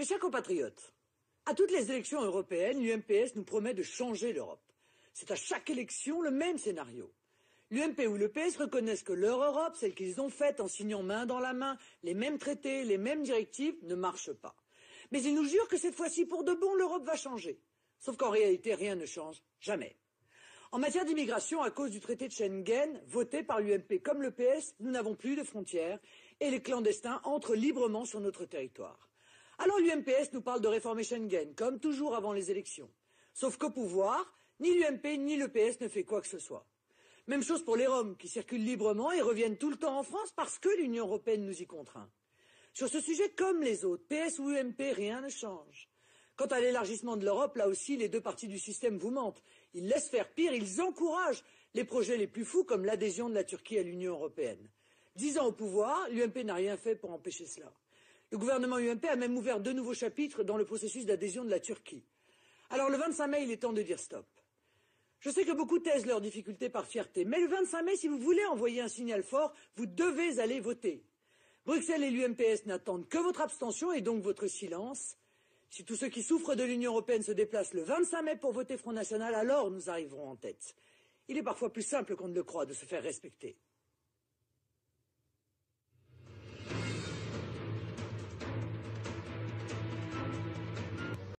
Mes chers compatriotes, à toutes les élections européennes, l'UMPS nous promet de changer l'Europe. C'est à chaque élection le même scénario. L'UMP ou le PS reconnaissent que leur Europe, celle qu'ils ont faite en signant main dans la main les mêmes traités, les mêmes directives, ne marche pas. Mais ils nous jurent que cette fois-ci, pour de bon, l'Europe va changer. Sauf qu'en réalité, rien ne change jamais. En matière d'immigration, à cause du traité de Schengen, voté par l'UMP comme le PS, nous n'avons plus de frontières et les clandestins entrent librement sur notre territoire. Alors l'UMPS nous parle de réformer Schengen, comme toujours avant les élections. Sauf qu'au pouvoir, ni l'UMP ni le PS ne fait quoi que ce soit. Même chose pour les Roms, qui circulent librement et reviennent tout le temps en France parce que l'Union européenne nous y contraint. Sur ce sujet, comme les autres, PS ou UMP, rien ne change. Quant à l'élargissement de l'Europe, là aussi, les deux parties du système vous mentent. Ils laissent faire pire, ils encouragent les projets les plus fous comme l'adhésion de la Turquie à l'Union européenne. Dix ans au pouvoir, l'UMP n'a rien fait pour empêcher cela. Le gouvernement UMP a même ouvert deux nouveaux chapitres dans le processus d'adhésion de la Turquie. Alors le 25 mai, il est temps de dire stop. Je sais que beaucoup taisent leurs difficultés par fierté, mais le 25 mai, si vous voulez envoyer un signal fort, vous devez aller voter. Bruxelles et l'UMPS n'attendent que votre abstention et donc votre silence. Si tous ceux qui souffrent de l'Union européenne se déplacent le 25 mai pour voter Front National, alors nous arriverons en tête. Il est parfois plus simple qu'on ne le croit de se faire respecter.